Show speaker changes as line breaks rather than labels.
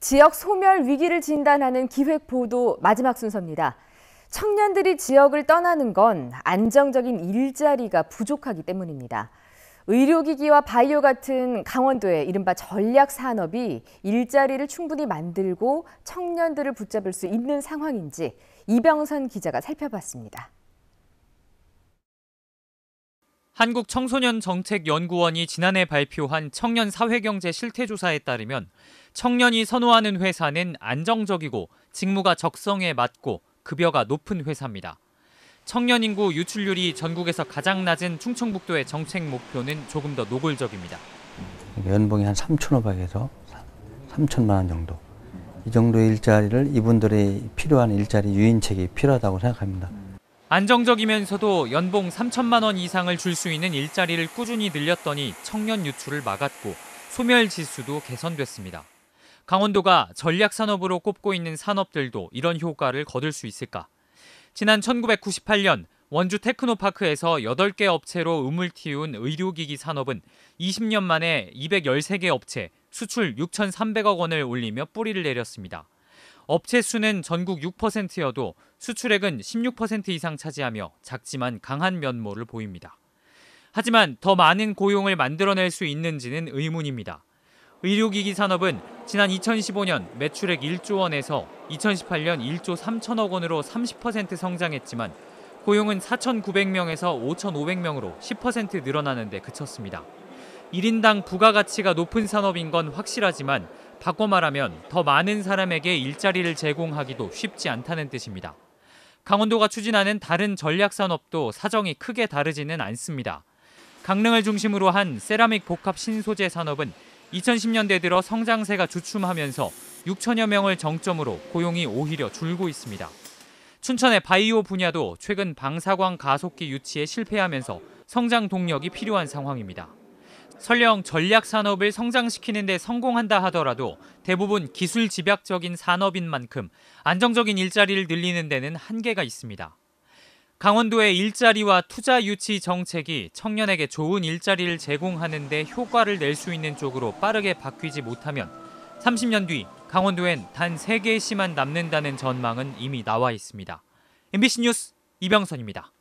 지역 소멸 위기를 진단하는 기획 보도 마지막 순서입니다. 청년들이 지역을 떠나는 건 안정적인 일자리가 부족하기 때문입니다. 의료기기와 바이오 같은 강원도의 이른바 전략 산업이 일자리를 충분히 만들고 청년들을 붙잡을 수 있는 상황인지 이병선 기자가 살펴봤습니다.
한국청소년정책연구원이 지난해 발표한 청년 사회경제 실태조사에 따르면 청년이 선호하는 회사는 안정적이고 직무가 적성에 맞고 급여가 높은 회사입니다. 청년 인구 유출률이 전국에서 가장 낮은 충청북도의 정책 목표는 조금 더 노골적입니다. 연봉이 한 3천오백에서 3천만 원 정도. 이 정도 일자리를 이분들이 필요한 일자리 유인책이 필요하다고 생각합니다. 안정적이면서도 연봉 3천만 원 이상을 줄 수 있는 일자리를 꾸준히 늘렸더니 청년 유출을 막았고 소멸 지수도 개선됐습니다. 강원도가 전략 산업으로 꼽고 있는 산업들도 이런 효과를 거둘 수 있을까? 지난 1998년 원주 테크노파크에서 8개 업체로 음을 틔운 의료기기 산업은 20년 만에 213개 업체 수출 6,300억 원을 올리며 뿌리를 내렸습니다. 업체 수는 전국 6%여도 수출액은 16% 이상 차지하며 작지만 강한 면모를 보입니다. 하지만 더 많은 고용을 만들어낼 수 있는지는 의문입니다. 의료기기 산업은 지난 2015년 매출액 1조 원에서 2018년 1조 3천억 원으로 30% 성장했지만 고용은 4,900명에서 5,500명으로 10% 늘어나는 데 그쳤습니다. 1인당 부가가치가 높은 산업인 건 확실하지만 바꿔 말하면 더 많은 사람에게 일자리를 제공하기도 쉽지 않다는 뜻입니다. 강원도가 추진하는 다른 전략 산업도 사정이 크게 다르지는 않습니다. 강릉을 중심으로 한 세라믹 복합 신소재 산업은 2010년대 들어 성장세가 주춤하면서 6천여 명을 정점으로 고용이 오히려 줄고 있습니다. 춘천의 바이오 분야도 최근 방사광 가속기 유치에 실패하면서 성장 동력이 필요한 상황입니다. 설령 전략 산업을 성장시키는 데 성공한다 하더라도 대부분 기술 집약적인 산업인 만큼 안정적인 일자리를 늘리는 데는 한계가 있습니다. 강원도의 일자리와 투자 유치 정책이 청년에게 좋은 일자리를 제공하는 데 효과를 낼 수 있는 쪽으로 빠르게 바뀌지 못하면 30년 뒤 강원도엔 단 3개의 시만 남는다는 전망은 이미 나와 있습니다. MBC 뉴스 이병선입니다.